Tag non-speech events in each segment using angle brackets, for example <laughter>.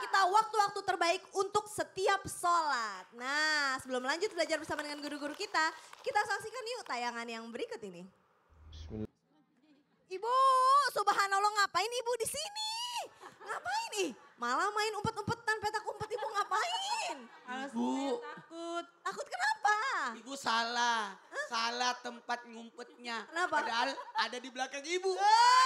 kita waktu-waktu terbaik untuk setiap sholat. Nah, sebelum lanjut belajar bersama dengan guru-guru kita, kita saksikan yuk tayangan yang berikut ini. Ibu, subhanallah ngapain ibu di sini? Ngapain nih? Malah main umpet-umpetan petak umpet ibu ngapain? Ibu. Takut. Takut kenapa? Ibu salah. Hah? Salah tempat ngumpetnya. Kenapa? Padahal ada di belakang ibu. Eh,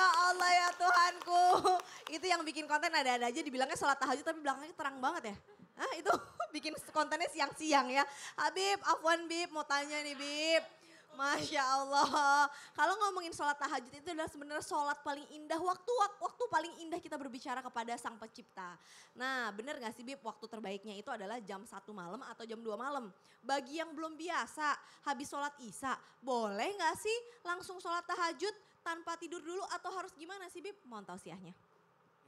Ya Allah ya Tuhanku. <laughs> Itu yang bikin konten ada-ada aja dibilangnya sholat tahajud tapi belakangnya terang banget ya. Hah itu <laughs> bikin kontennya siang-siang ya. Habib, Afwan Bib mau tanya nih Bib. Masya Allah. Kalau ngomongin sholat tahajud itu adalah sebenarnya sholat paling indah. Waktu waktu paling indah kita berbicara kepada sang pencipta. Nah bener gak sih Bib waktu terbaiknya itu adalah jam 1 malam atau jam 2 malam. Bagi yang belum biasa habis sholat isya boleh gak sih langsung sholat tahajud? tanpa tidur dulu atau harus gimana sih Bib? Mohon tausiahnya.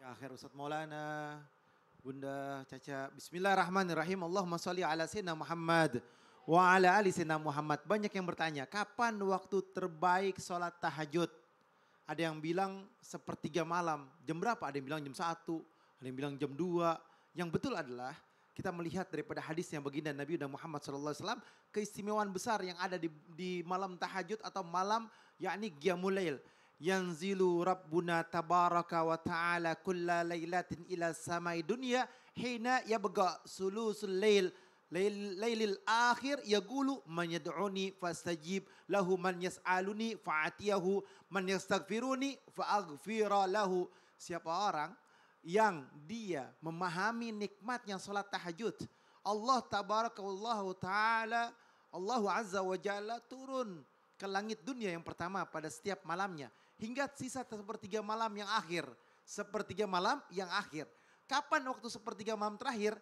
Ya akhir Ustaz Maulana, Bunda Caca. Bismillahirrahmanirrahim. Allahumma sholli ala sayyidina Muhammad wa ala ali sayyidina Muhammad. Banyak yang bertanya, kapan waktu terbaik sholat tahajud? Ada yang bilang sepertiga malam. Jam berapa? Ada yang bilang jam satu, ada yang bilang jam dua. Yang betul adalah kita melihat daripada hadis yang baginda Nabi Muhammad SAW keistimewaan besar yang ada di, di malam tahajud atau malam yakni Qiyamulail. Yanzilu Rabbuna tabaraka wa ta'ala kulla lailatin ila samai dunya hina yabga sulusul lail lailil akhir yaqulu man yad'uni fastajib lahu man yas'aluni fa'atiyahu man yastaghfiruni fa'aghfira lahu siapa orang yang dia memahami nikmatnya salat tahajud Allah wa taala Allah azza wa jalla turun ke langit dunia yang pertama pada setiap malamnya. Hingga sisa sepertiga malam yang akhir. Sepertiga malam yang akhir. Kapan waktu sepertiga malam terakhir?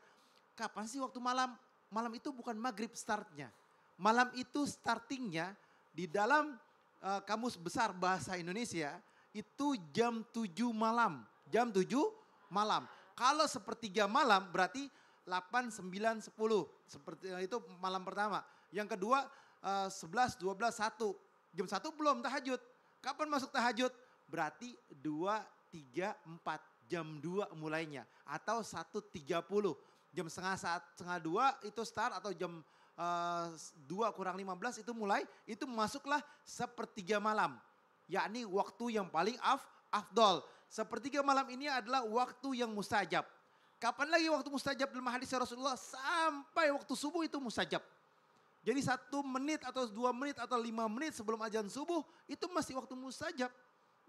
Kapan sih waktu malam? Malam itu bukan maghrib startnya. Malam itu startingnya di dalam uh, kamus besar bahasa Indonesia itu jam 7 malam. Jam 7 malam. Kalau sepertiga malam berarti 8, 9, 10. Seperti eh, itu malam pertama. Yang kedua 11, 12, 1. Jam 1 belum tahajud. Kapan masuk tahajud? Berarti 2, 3, 4. Jam 2 mulainya. Atau 1.30. Jam setengah saat setengah 2 itu start atau jam uh, eh, 2 kurang 15 itu mulai itu masuklah sepertiga malam yakni waktu yang paling af afdol sepertiga malam ini adalah waktu yang mustajab kapan lagi waktu mustajab dalam hadis Rasulullah sampai waktu subuh itu mustajab jadi satu menit atau dua menit atau lima menit sebelum azan subuh itu masih waktu mustajab.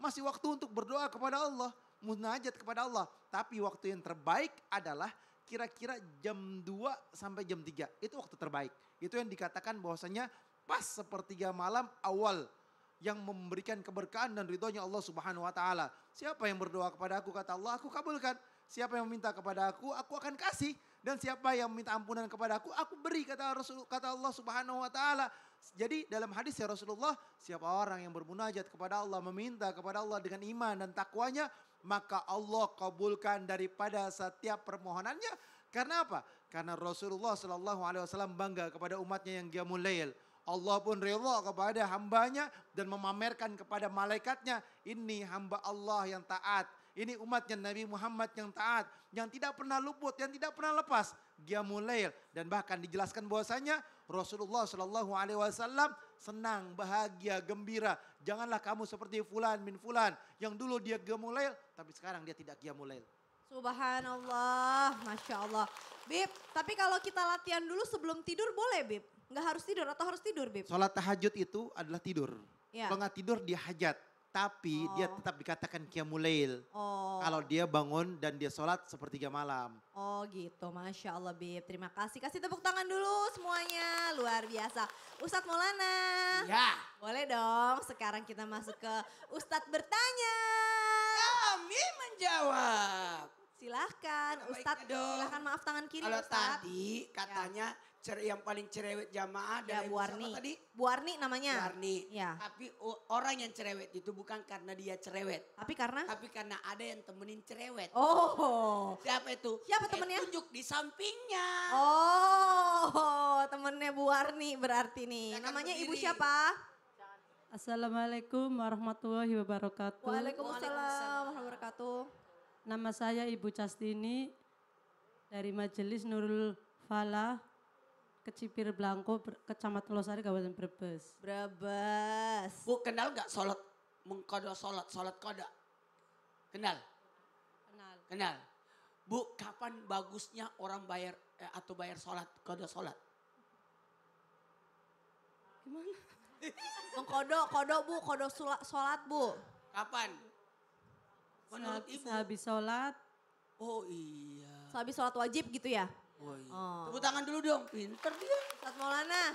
Masih waktu untuk berdoa kepada Allah. Munajat kepada Allah. Tapi waktu yang terbaik adalah kira-kira jam dua sampai jam tiga, Itu waktu terbaik. Itu yang dikatakan bahwasanya pas sepertiga malam awal yang memberikan keberkahan dan ridhonya Allah Subhanahu wa taala. Siapa yang berdoa kepada aku kata Allah, aku kabulkan. Siapa yang meminta kepada aku, aku akan kasih dan siapa yang meminta ampunan kepada aku aku beri kata Rasul kata Allah Subhanahu wa taala. Jadi dalam hadis ya Rasulullah, siapa orang yang bermunajat kepada Allah, meminta kepada Allah dengan iman dan takwanya, maka Allah kabulkan daripada setiap permohonannya. Karena apa? Karena Rasulullah Shallallahu Alaihi Wasallam bangga kepada umatnya yang dia mulail. Allah pun rela kepada hambanya dan memamerkan kepada malaikatnya. Ini hamba Allah yang taat ini umatnya Nabi Muhammad yang taat, yang tidak pernah luput, yang tidak pernah lepas. Giamulail. Dan bahkan dijelaskan bahwasanya Rasulullah Shallallahu Alaihi Wasallam senang, bahagia, gembira. Janganlah kamu seperti Fulan bin Fulan yang dulu dia giamulail, tapi sekarang dia tidak giamulail. Subhanallah, masya Allah. Bib, tapi kalau kita latihan dulu sebelum tidur boleh, Bib? Enggak harus tidur atau harus tidur, Bib? Sholat tahajud itu adalah tidur. Ya. Kalau nggak tidur dia hajat tapi oh. dia tetap dikatakan kiamulail. Oh. Kalau dia bangun dan dia sholat sepertiga malam. Oh gitu, Masya Allah Bib. Terima kasih. Kasih tepuk tangan dulu semuanya. Luar biasa. Ustadz Maulana. Ya. Boleh dong, sekarang kita masuk ke Ustadz bertanya. Kami menjawab. Silahkan Ustadz, silahkan maaf tangan kiri Kalau tadi katanya ya cere yang paling cerewet jamaah ya, dari Bu Arni. tadi? Bu Arni namanya. Bu Ya. Tapi orang yang cerewet itu bukan karena dia cerewet. Tapi karena? Tapi karena ada yang temenin cerewet. Oh. Siapa itu? Siapa Saya temennya? tunjuk di sampingnya. Oh, temennya Bu Arni berarti nih. Jangan namanya berdiri. Ibu siapa? Assalamualaikum warahmatullahi wabarakatuh. Waalaikumsalam warahmatullahi wabarakatuh. Nama saya Ibu Castini dari Majelis Nurul Falah Kecipir Blanko, Blangko, Kecamatan Losari, Kabupaten Brebes. Brebes. Bu kenal nggak sholat mengkodo sholat, sholat kodo? Kenal? Kenal. Kenal. Bu kapan bagusnya orang bayar eh, atau bayar sholat, kodo sholat? Gimana? <laughs> mengkodo, kodo bu, kodo sholat bu. Kapan? Menurut ibu. Sehabis sholat. Oh iya. Habis sholat wajib gitu ya? Oh, iya. oh. Tepuk tangan dulu dong, pinter dia. Ustaz Maulana.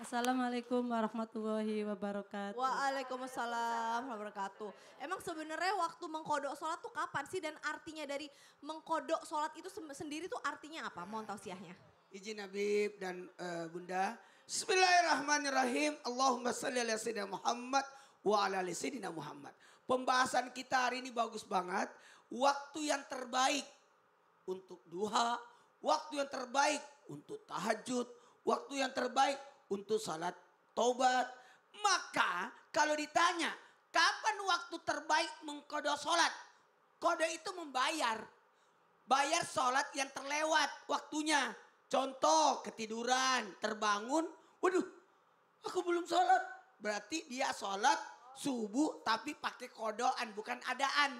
Assalamualaikum warahmatullahi wabarakatuh. Waalaikumsalam wabarakatuh. Emang sebenarnya waktu mengkodok sholat tuh kapan sih dan artinya dari mengkodok sholat itu sendiri tuh artinya apa? Mohon tausiahnya. Izin Habib dan uh, Bunda. Bismillahirrahmanirrahim. Allahumma salli ala sayyidina Muhammad wa ala sayyidina Muhammad. Pembahasan kita hari ini bagus banget. Waktu yang terbaik untuk duha, waktu yang terbaik untuk tahajud, waktu yang terbaik untuk salat taubat. Maka kalau ditanya, kapan waktu terbaik mengkodo salat? Kode itu membayar. Bayar salat yang terlewat waktunya. Contoh ketiduran, terbangun, waduh aku belum salat. Berarti dia salat subuh tapi pakai kodoan bukan adaan.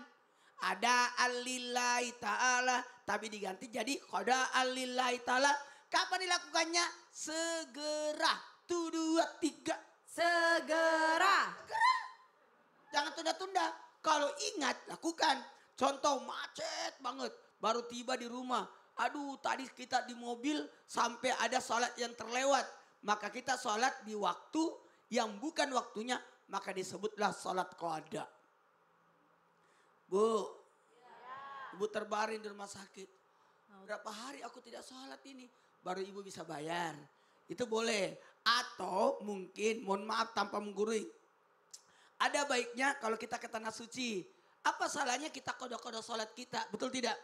Ada alilai ta'ala. Tapi diganti jadi koda alilai ta'ala. Kapan dilakukannya? Segera. Tu dua tiga. Segera. Jangan tunda-tunda. Kalau ingat, lakukan. Contoh macet banget. Baru tiba di rumah. Aduh tadi kita di mobil sampai ada sholat yang terlewat. Maka kita sholat di waktu yang bukan waktunya. Maka disebutlah sholat koda. Bu, ibu terbaring di rumah sakit. Berapa hari aku tidak sholat ini, baru ibu bisa bayar. Itu boleh. Atau mungkin, mohon maaf tanpa menggurui. Ada baiknya kalau kita ke tanah suci. Apa salahnya kita kodok-kodok sholat kita, betul tidak?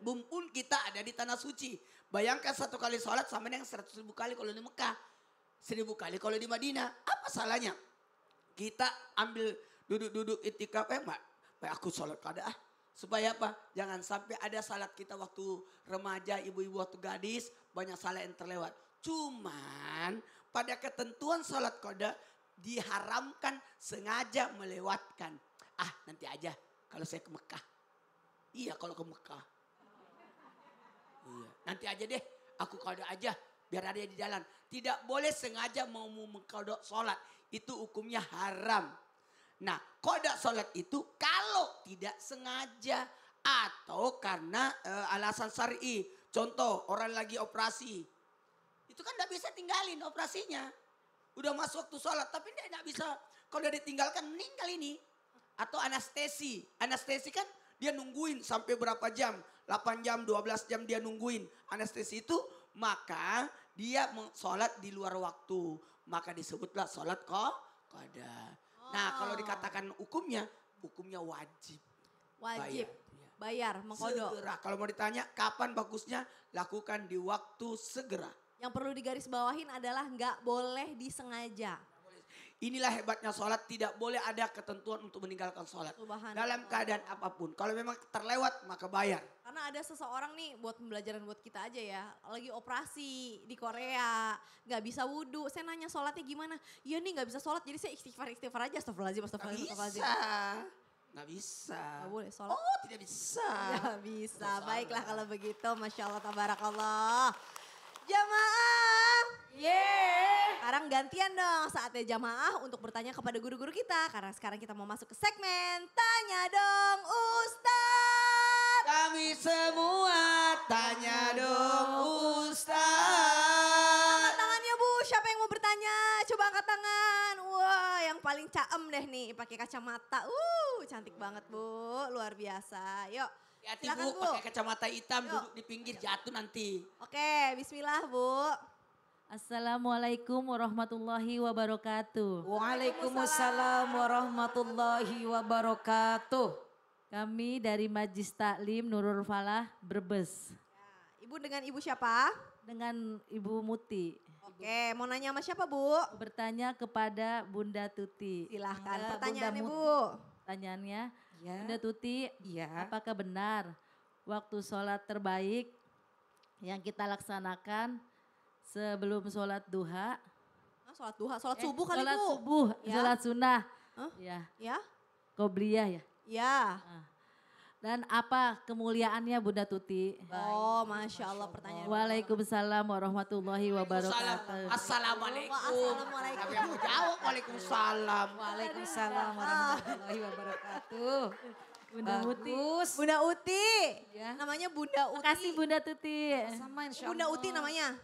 Bumpun kita ada di tanah suci. Bayangkan satu kali sholat sama dengan seratus ribu kali kalau di Mekah. Seribu kali kalau di Madinah. Apa salahnya? Kita ambil duduk-duduk itikaf, eh, aku sholat kada ah. Supaya apa? Jangan sampai ada salat kita waktu remaja, ibu-ibu waktu gadis, banyak salat yang terlewat. Cuman pada ketentuan salat koda diharamkan sengaja melewatkan. Ah nanti aja kalau saya ke Mekah. Iya kalau ke Mekah. Iya. Nanti aja deh aku koda aja biar ada di jalan. Tidak boleh sengaja mau mengkodok sholat. Itu hukumnya haram. Nah kodok sholat itu atau tidak sengaja atau karena uh, alasan syar'i. Contoh orang lagi operasi. Itu kan tidak bisa tinggalin operasinya. Udah masuk waktu sholat tapi dia tidak bisa. Kalau dia ditinggalkan meninggal ini. Atau anestesi. Anestesi kan dia nungguin sampai berapa jam. 8 jam, 12 jam dia nungguin. Anestesi itu maka dia sholat di luar waktu. Maka disebutlah sholat kok ada. Nah kalau dikatakan hukumnya hukumnya wajib. Wajib. Bayar, ya. bayar mengkodok. Segera. Kalau mau ditanya kapan bagusnya lakukan di waktu segera. Yang perlu digaris adalah nggak boleh disengaja. Inilah hebatnya sholat. Tidak boleh ada ketentuan untuk meninggalkan sholat. Dalam keadaan apapun. Kalau memang terlewat maka bayar. Karena ada seseorang nih buat pembelajaran buat kita aja ya. Lagi operasi di Korea. Gak bisa wudhu. Saya nanya sholatnya gimana. Iya nih gak bisa sholat. Jadi saya istighfar-istighfar aja. Astagfirullahaladzim, astagfirullahaladzim. Gak bisa. Gak bisa. Gak boleh sholat. Oh tidak bisa. Nggak bisa. Baiklah kalau begitu. Masya Allah tabarakallah. Jamaah. Yeah. Sekarang gantian dong saatnya jamaah untuk bertanya kepada guru-guru kita. Karena sekarang kita mau masuk ke segmen Tanya Dong Ustadz. Kami semua tanya dong Ustadz. Angkat tangannya Bu, siapa yang mau bertanya? Coba angkat tangan. Wah yang paling caem deh nih pakai kacamata. Uh cantik banget Bu, luar biasa. Yuk. Hati Silakan, Bu, Bu. pakai kacamata hitam Yuk. duduk di pinggir jatuh nanti. Oke, bismillah Bu. Assalamualaikum warahmatullahi wabarakatuh. Waalaikumsalam warahmatullahi wabarakatuh. Kami dari Majlis Taklim Nurul Falah Brebes. Ya, ibu dengan ibu siapa? Dengan Ibu Muti. Oke, mau nanya sama siapa Bu? Bertanya kepada Bunda Tuti. Silahkan, pertanyaannya ibu. Pertanyaannya, Ya. Bunda Tuti, ya. apakah benar waktu sholat terbaik yang kita laksanakan sebelum sholat duha? Nah, sholat duha, sholat eh, subuh kali sholat Sholat subuh, ya. sholat sunnah. Huh? Iya. Ya? ya. Ya. Kobliyah ya. Ya. Nah. Dan apa kemuliaannya Bunda Tuti? Oh, masya Allah pertanyaan. Waalaikumsalam warahmatullahi wabarakatuh. Assalamualaikum. Assalamualaikum. Tapi mau jawab Waalaikumsalam. Waalaikumsalam warahmatullahi wabarakatuh. Bunda Bagus. Uti. Bunda Uti. Ya. Namanya Bunda Uti. Kasih Bunda Tuti. Sama Bunda Uti namanya.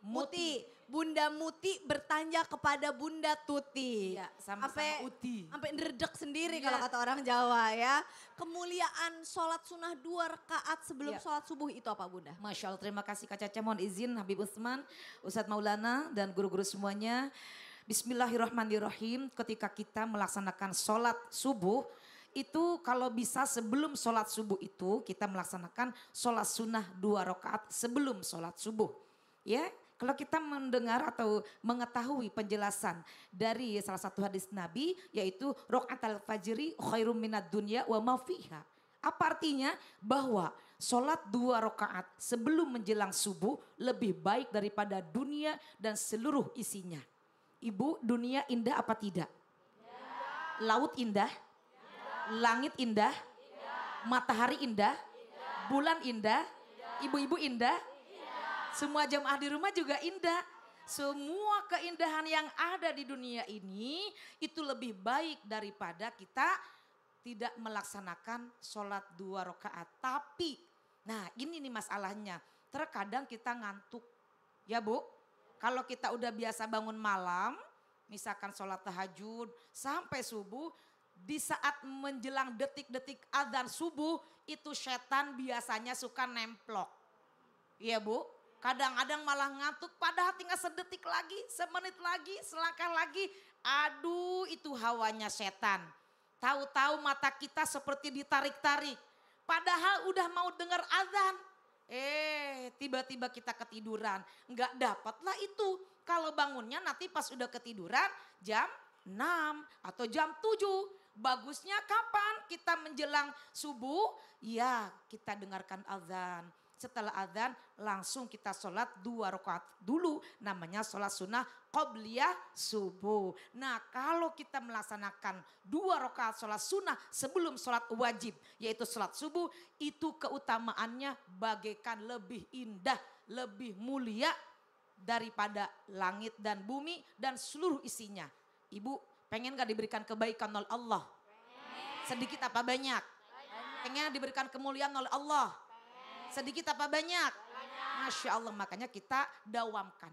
Muti. Muti. Bunda Muti bertanya kepada Bunda Tuti. Iya, sama-sama ampe, Uti. Sampai nerdek sendiri iya. kalau kata orang Jawa ya. Kemuliaan sholat sunnah dua rakaat sebelum iya. sholat subuh itu apa Bunda? Masya Allah terima kasih Kak Caca mohon izin Habib Usman, Ustadz Maulana dan guru-guru semuanya. Bismillahirrahmanirrahim ketika kita melaksanakan sholat subuh itu kalau bisa sebelum sholat subuh itu kita melaksanakan sholat sunnah dua rakaat sebelum sholat subuh. Ya, kalau kita mendengar atau mengetahui penjelasan dari salah satu hadis Nabi yaitu rokaat al-fajri khairum minad dunya wa ma fiha. Apa artinya? Bahwa sholat dua rakaat sebelum menjelang subuh lebih baik daripada dunia dan seluruh isinya. Ibu, dunia indah apa tidak? Ya. Laut indah? Ya. Langit indah? Ya. Matahari indah? Bulan indah? Ibu-ibu indah? Semua jemaah di rumah juga indah. Semua keindahan yang ada di dunia ini itu lebih baik daripada kita tidak melaksanakan sholat dua rakaat. Tapi, nah ini nih masalahnya. Terkadang kita ngantuk. Ya bu, kalau kita udah biasa bangun malam, misalkan sholat tahajud sampai subuh, di saat menjelang detik-detik adzan subuh itu setan biasanya suka nemplok. Iya bu, Kadang-kadang malah ngantuk padahal tinggal sedetik lagi, semenit lagi, selangkah lagi. Aduh itu hawanya setan. Tahu-tahu mata kita seperti ditarik-tarik. Padahal udah mau dengar azan. Eh tiba-tiba kita ketiduran. Enggak dapatlah itu. Kalau bangunnya nanti pas udah ketiduran jam 6 atau jam 7. Bagusnya kapan kita menjelang subuh? Ya, kita dengarkan azan setelah adzan langsung kita sholat dua rakaat dulu namanya sholat sunnah qobliyah subuh. Nah kalau kita melaksanakan dua rakaat sholat sunnah sebelum sholat wajib yaitu sholat subuh itu keutamaannya bagaikan lebih indah, lebih mulia daripada langit dan bumi dan seluruh isinya. Ibu pengen gak diberikan kebaikan oleh Allah? Sedikit apa banyak? Pengen diberikan kemuliaan oleh Allah. Sedikit apa banyak? banyak? Masya Allah, makanya kita dawamkan.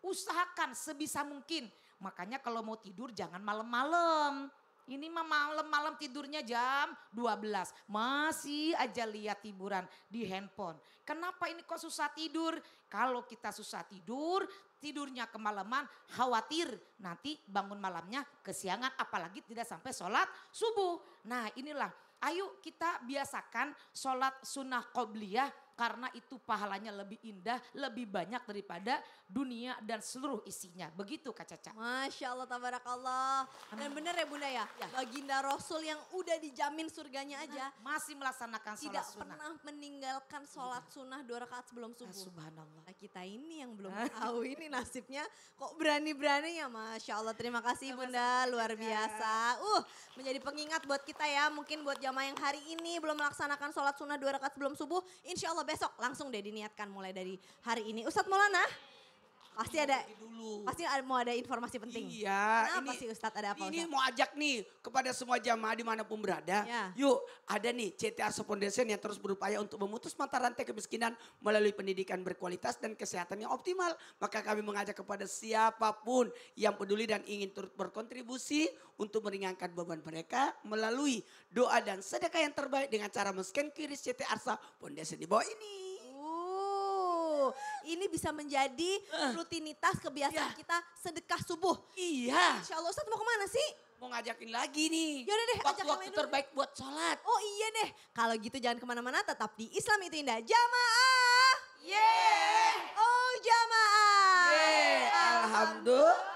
Usahakan sebisa mungkin. Makanya kalau mau tidur jangan malam-malam. Ini mah malam-malam tidurnya jam 12. Masih aja lihat hiburan di handphone. Kenapa ini kok susah tidur? Kalau kita susah tidur, tidurnya kemalaman, khawatir nanti bangun malamnya kesiangan apalagi tidak sampai sholat subuh. Nah inilah Ayo kita biasakan sholat sunnah qobliyah karena itu pahalanya lebih indah, lebih banyak daripada dunia dan seluruh isinya. Begitu Kak Caca. Masya Allah, tabarakallah. Dan benar ya Bunda ya, ya, baginda Rasul yang udah dijamin surganya nah, aja. masih melaksanakan sholat tidak sunnah. Tidak pernah meninggalkan sholat iya. sunnah dua rakaat sebelum ah, subuh. Nah, subhanallah. Nah, kita ini yang belum ah. tahu ini nasibnya kok berani-berani ya Masya Allah. Terima kasih Bunda, luar biasa. Uh, menjadi pengingat buat kita ya, mungkin buat jamaah yang hari ini belum melaksanakan sholat sunnah dua rakaat sebelum subuh. Insya Allah besok langsung deh diniatkan mulai dari hari ini. Ustadz Maulana, Pasti ada dulu. Pasti ada, mau ada informasi penting. Iya. Kenapa ini, sih Ustadz ada apa Ini Ustadz? mau ajak nih kepada semua jamaah dimanapun berada. Ya. Yuk ada nih CTR Foundation yang terus berupaya untuk memutus mata rantai kemiskinan melalui pendidikan berkualitas dan kesehatan yang optimal. Maka kami mengajak kepada siapapun yang peduli dan ingin turut berkontribusi untuk meringankan beban mereka melalui doa dan sedekah yang terbaik dengan cara men-scan CT Arsa Foundation di bawah ini. Ini bisa menjadi eh. rutinitas kebiasaan ya. kita sedekah subuh. Iya. Insya Allah Ustaz mau kemana sih? Mau ngajakin lagi nih. Yaudah deh. Waktu, -waktu terbaik buat sholat. Oh iya deh. Kalau gitu jangan kemana-mana tetap di Islam itu indah. Jamaah. Yeah. Oh jamaah. Yeah. Alhamdulillah.